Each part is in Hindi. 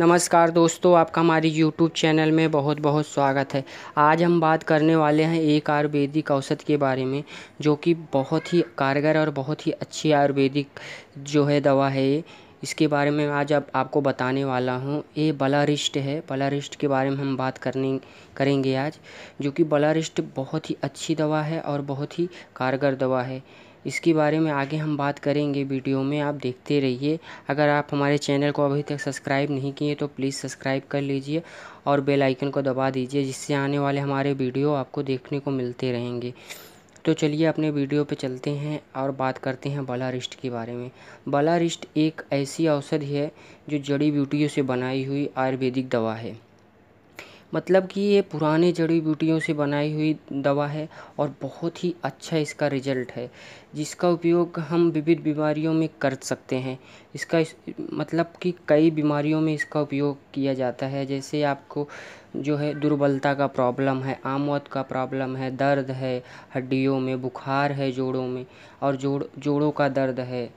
नमस्कार दोस्तों आपका हमारी YouTube चैनल में बहुत बहुत स्वागत है आज हम बात करने वाले हैं एक आयुर्वेदिक औषध के बारे में जो कि बहुत ही कारगर और बहुत ही अच्छी आयुर्वेदिक जो है दवा है ये इसके बारे में आज अब आपको बताने वाला हूँ ये बलारिष्ट है बलारिष्ट के बारे में हम बात करने करेंगे आज जो कि बलारिष्ट बहुत ही अच्छी दवा है और बहुत ही कारगर दवा है इसके बारे में आगे हम बात करेंगे वीडियो में आप देखते रहिए अगर आप हमारे चैनल को अभी तक सब्सक्राइब नहीं किए तो प्लीज़ सब्सक्राइब कर लीजिए और बेल आइकन को दबा दीजिए जिससे आने वाले हमारे वीडियो आपको देखने को मिलते रहेंगे तो चलिए अपने वीडियो पे चलते हैं और बात करते हैं बलारिस्ट के बारे में बलारिस्ट एक ऐसी औषधि है जो जड़ी बूटियों से बनाई हुई आयुर्वेदिक दवा है मतलब कि ये पुराने जड़ी बूटियों से बनाई हुई दवा है और बहुत ही अच्छा इसका रिजल्ट है जिसका उपयोग हम विविध बीमारियों में कर सकते हैं इसका इस मतलब कि कई बीमारियों में इसका उपयोग किया जाता है जैसे आपको जो है दुर्बलता का प्रॉब्लम है आमवत का प्रॉब्लम है दर्द है हड्डियों में बुखार है जोड़ों में और जोड़ जोड़ों का दर्द है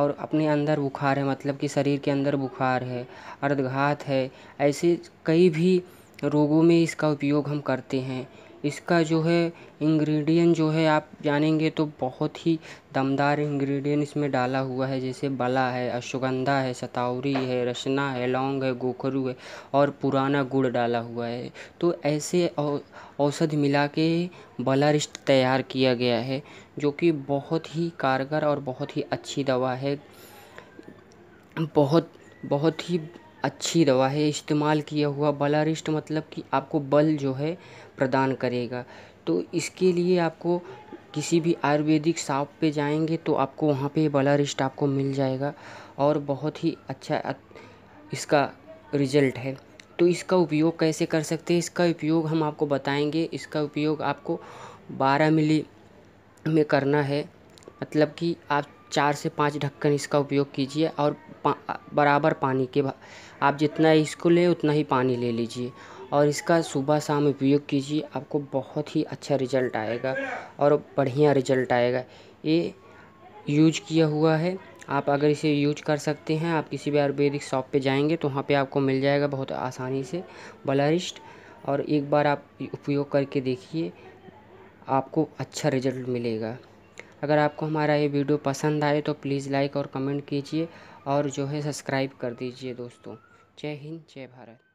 और अपने अंदर बुखार है मतलब कि शरीर के अंदर बुखार है अर्धघात है ऐसे कई भी रोगों में इसका उपयोग हम करते हैं इसका जो है इंग्रेडिएंट जो है आप जानेंगे तो बहुत ही दमदार इंग्रेडिएंट इसमें डाला हुआ है जैसे बला है अश्वगंधा है सतावरी है रचना है लौंग है गोखरू है और पुराना गुड़ डाला हुआ है तो ऐसे औषध मिला के बला रिश्त तैयार किया गया है जो कि बहुत ही कारगर और बहुत ही अच्छी दवा है बहुत बहुत ही अच्छी दवा है इस्तेमाल किया हुआ बलारिष्ट मतलब कि आपको बल जो है प्रदान करेगा तो इसके लिए आपको किसी भी आयुर्वेदिक शॉप पे जाएंगे तो आपको वहाँ पे बलारिष्ट आपको मिल जाएगा और बहुत ही अच्छा इसका रिजल्ट है तो इसका उपयोग कैसे कर सकते हैं इसका उपयोग हम आपको बताएंगे इसका उपयोग आपको 12 मिली में करना है मतलब कि आप चार से पाँच ढक्कन इसका उपयोग कीजिए और पा, बराबर पानी के आप जितना इसको लें उतना ही पानी ले लीजिए और इसका सुबह शाम उपयोग कीजिए आपको बहुत ही अच्छा रिज़ल्ट आएगा और बढ़िया रिज़ल्ट आएगा ये यूज किया हुआ है आप अगर इसे यूज कर सकते हैं आप किसी भी आयुर्वेदिक शॉप पे जाएंगे तो वहाँ पे आपको मिल जाएगा बहुत आसानी से बलारिस्ट और एक बार आप उपयोग करके देखिए आपको अच्छा रिज़ल्ट मिलेगा अगर आपको हमारा ये वीडियो पसंद आए तो प्लीज़ लाइक और कमेंट कीजिए और जो है सब्सक्राइब कर दीजिए दोस्तों जय हिंद जय भारत